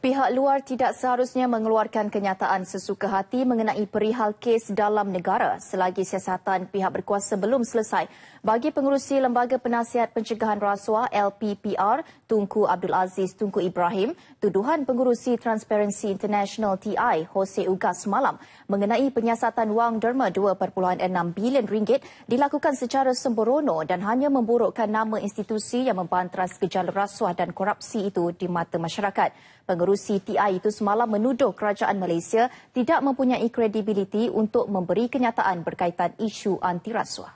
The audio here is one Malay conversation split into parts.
Pihak luar tidak seharusnya mengeluarkan kenyataan sesuka hati mengenai perihal kes dalam negara selagi siasatan pihak berkuasa belum selesai. Bagi pengurusi Lembaga Penasihat Pencegahan Rasuah LPPR, Tunku Abdul Aziz Tunku Ibrahim, tuduhan pengurusi Transparency International TI, Jose Ugas semalam mengenai penyiasatan wang derma 2.6 bilion ringgit dilakukan secara sembrono dan hanya memburukkan nama institusi yang membanteras gejala rasuah dan korupsi itu di mata masyarakat. Pengurus pengurusi TI itu semalam menuduh kerajaan Malaysia tidak mempunyai kredibiliti untuk memberi kenyataan berkaitan isu anti rasuah.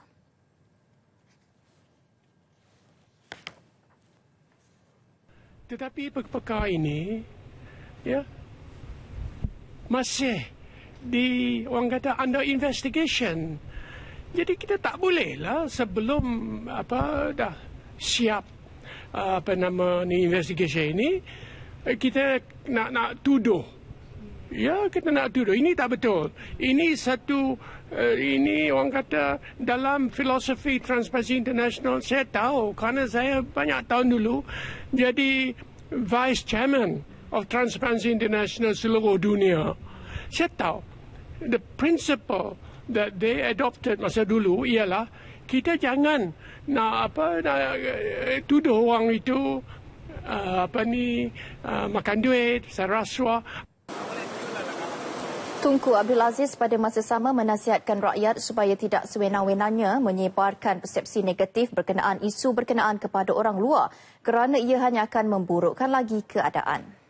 Tetapi perkara ini ya masih di orang kata under investigation. Jadi kita tak bolehlah sebelum apa dah siap apa nama ni investigation ini Eh, kita nak nak tuduh. Ya, kita nak tuduh. Ini tak betul. Ini satu uh, ini orang kata dalam filosofi Transparency International saya tahu kerana saya banyak tahun dulu jadi vice chairman of Transparency International seluruh dunia. Saya tahu the principle that they adopted masa dulu ialah kita jangan nak apa nak eh, tuduh orang itu uh, apa ni ah, makan duit, pasal rasuah. Tunku Abdul Aziz pada masa sama menasihatkan rakyat supaya tidak sewenang-wenangnya menyebarkan persepsi negatif berkenaan isu berkenaan kepada orang luar kerana ia hanya akan memburukkan lagi keadaan.